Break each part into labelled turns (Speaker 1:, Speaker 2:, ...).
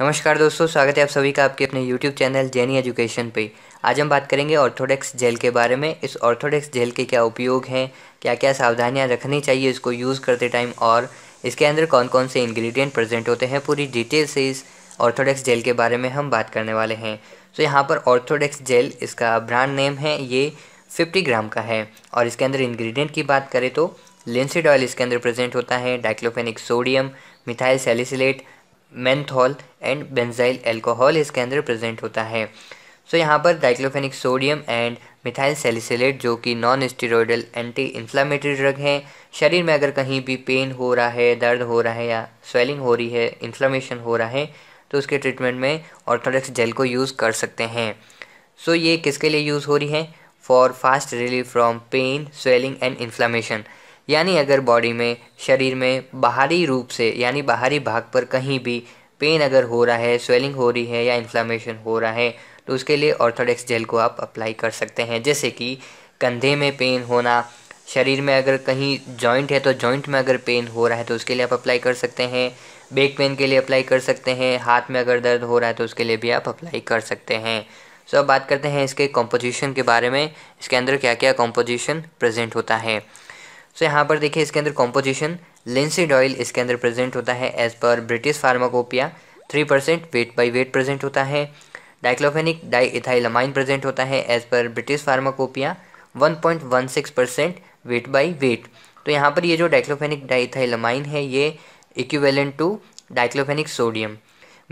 Speaker 1: नमस्कार दोस्तों स्वागत है आप सभी का आपके अपने YouTube चैनल जैनी एजुकेशन पे आज हम बात करेंगे ऑर्थोडॉक्स जेल के बारे में इस ऑर्थोडॉक्स जेल के क्या उपयोग हैं क्या क्या सावधानियां रखनी चाहिए इसको यूज़ करते टाइम और इसके अंदर कौन कौन से इंग्रेडिएंट प्रेजेंट होते हैं पूरी डिटेल से इस ऑर्थोडॉक्स जेल के बारे में हम बात करने वाले हैं तो यहाँ पर ऑर्थोडॉक्स जेल इसका ब्रांड नेम है ये फिफ्टी ग्राम का है और इसके अंदर इन्ग्रीडियंट की बात करें तो लेंसिड ऑयल इसके अंदर प्रेजेंट होता है diclofenac sodium methyl salicylate menthol and benzyl alcohol इसके अंदर प्रेजेंट होता है सो so, यहाँ पर diclofenac sodium and methyl salicylate जो कि non steroidal anti inflammatory drug हैं शरीर में अगर कहीं भी पेन हो रहा है दर्द हो रहा है या स्वेलिंग हो रही है इन्फ्लामेशन हो रहा है तो उसके ट्रीटमेंट में ऑर्थोडक्स जेल को यूज़ कर सकते हैं सो so, ये किसके लिए यूज़ हो रही है for fast relief from pain swelling and inflammation यानी अगर बॉडी में शरीर में बाहरी रूप से यानी बाहरी भाग पर कहीं भी पेन अगर हो रहा है स्वेलिंग हो रही है या इन्फ्लामेशन हो रहा है तो उसके लिए ऑर्थोडेक्स जेल को आप अप्लाई कर सकते हैं जैसे कि कंधे में पेन होना शरीर में अगर कहीं जॉइंट है तो जॉइंट में अगर पेन हो रहा है तो उसके लिए आप अप्लाई कर सकते हैं बेक पेन के लिए अप्लाई कर सकते हैं हाथ में अगर दर्द हो रहा है तो उसके लिए भी आप अप्लाई कर सकते हैं सो so, अब बात करते हैं इसके कॉम्पोजिशन के बारे में इसके अंदर क्या क्या कॉम्पोजिशन प्रेजेंट होता है सो यहाँ पर देखिए इसके अंदर कॉम्पोजिशन लिंसिड ऑयल इसके अंदर प्रेजेंट होता है as per British pharmacopoeia three percent weight by weight present होता है डाइक्लोफेनिक इथाइलमाइन प्रेजेंट होता है as per British pharmacopoeia one one point six percent weight by weight तो यहाँ पर ये जो डाइक्लोफेनिक इथाइलमाइन है ये equivalent to diclofenac sodium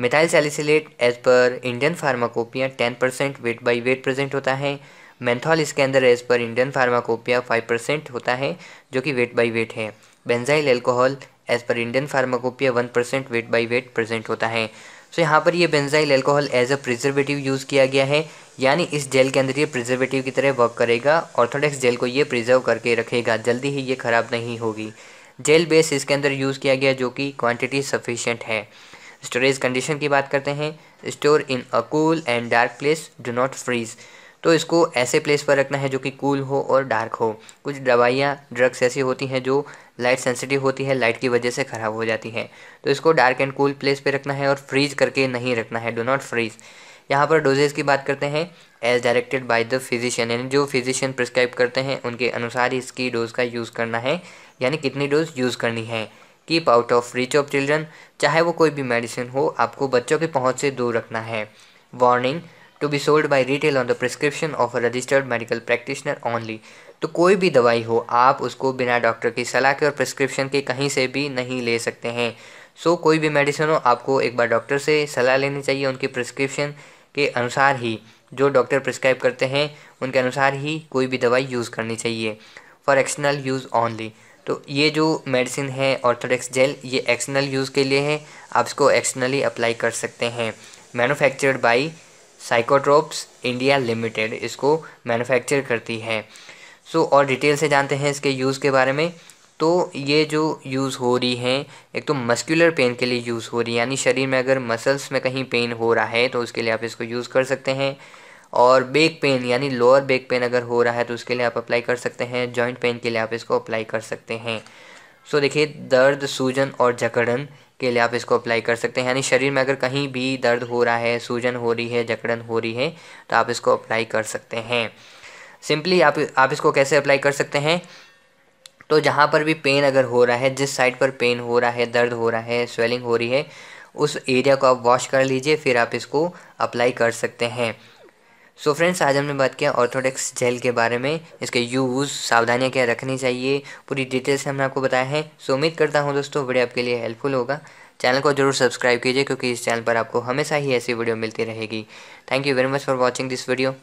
Speaker 1: methyl salicylate as per Indian pharmacopoeia ten percent weight by weight present होता है मैंथॉल इसके अंदर as per Indian pharmacopoeia five percent होता है जो कि वेट बाई वेट है benzyl alcohol as per Indian pharmacopoeia one percent weight by weight present होता है सो so, यहाँ पर ये benzyl alcohol as a preservative use किया गया है यानी इस जेल के अंदर ये प्रिजर्वेटिव की तरह वर्क करेगा ऑर्थोडॉक्स जेल को ये प्रिजर्व करके रखेगा जल्दी ही ये ख़राब नहीं होगी जेल बेस इसके अंदर यूज़ किया गया जो कि क्वांटिटी सफिशिएंट है स्टोरेज कंडीशन की बात करते हैं store in a cool and dark place do not freeze तो इसको ऐसे प्लेस पर रखना है जो कि कूल हो और डार्क हो कुछ दवाइयाँ ड्रग्स ऐसी होती हैं जो लाइट सेंसिटिव होती है लाइट की वजह से ख़राब हो जाती हैं तो इसको डार्क एंड कूल प्लेस पर रखना है और फ्रीज करके नहीं रखना है डो नॉट फ्रीज़ यहाँ पर डोजेज की बात करते हैं as directed by the physician यानी जो फिजिशियन प्रिस्क्राइब करते हैं उनके अनुसार इसकी डोज़ का यूज़ करना है यानी कितनी डोज यूज़ करनी है keep out of reach of children चाहे वो कोई भी मेडिसिन हो आपको बच्चों के पहुँच से दूर रखना है warning to be sold by retail on the prescription of a registered medical practitioner only. तो कोई भी दवाई हो आप उसको बिना डॉक्टर की सलाह के और प्रिस्क्रिप्शन के कहीं से भी नहीं ले सकते हैं सो so, कोई भी मेडिसिन हो आपको एक बार डॉक्टर से सलाह लेनी चाहिए उनकी प्रिस्क्रिप्शन के अनुसार ही जो डॉक्टर प्रिस्क्राइब करते हैं उनके अनुसार ही कोई भी दवाई यूज़ करनी चाहिए फॉर एक्सटर्नल यूज़ ऑनली तो ये जो मेडिसिन है ऑर्थोडेक्स जेल ये एक्सटर्नल यूज़ के लिए है आप इसको एक्सटर्नली अप्लाई कर सकते हैं manufactured by Psycotropics India Limited इसको मैन्युफैक्चर करती है सो so, और डिटेल से जानते हैं इसके यूज़ के बारे में तो ये जो यूज़ हो रही हैं एक तो मस्कुलर पेन के लिए यूज़ हो रही है यानी शरीर में अगर मसल्स में कहीं पेन हो रहा है तो उसके लिए आप इसको यूज़ कर सकते हैं और बेक पेन यानी लोअर बेक पेन अगर हो रहा है तो उसके लिए आप अप्लाई कर सकते हैं जॉइंट पेन के लिए आप इसको अप्लाई कर सकते हैं सो so, देखिए दर्द सूजन और जकड़न के लिए आप इसको अप्लाई कर सकते हैं यानी शरीर में अगर कहीं भी दर्द हो रहा है सूजन हो रही है जकड़न हो रही है तो आप इसको अप्लाई कर सकते हैं सिंपली आप आप इसको कैसे अप्लाई कर सकते हैं तो जहाँ पर भी पेन अगर हो रहा है जिस साइड पर पेन हो रहा है दर्द हो रहा है स्वेलिंग हो रही है उस एरिया को आप वॉश कर लीजिए फिर आप इसको अप्लाई कर सकते हैं सो so फ्रेंड्स आज हमने बात किया ऑर्थोडॉक्स जेल के बारे में इसके यूज़ सावधानियाँ क्या रखनी चाहिए पूरी डिटेल से हमने आपको बताया है सो so उम्मीद करता हूँ दोस्तों वीडियो आपके लिए हेल्पफुल होगा चैनल को जरूर सब्सक्राइब कीजिए क्योंकि इस चैनल पर आपको हमेशा ही ऐसी वीडियो मिलती रहेगी thank you very much for watching this video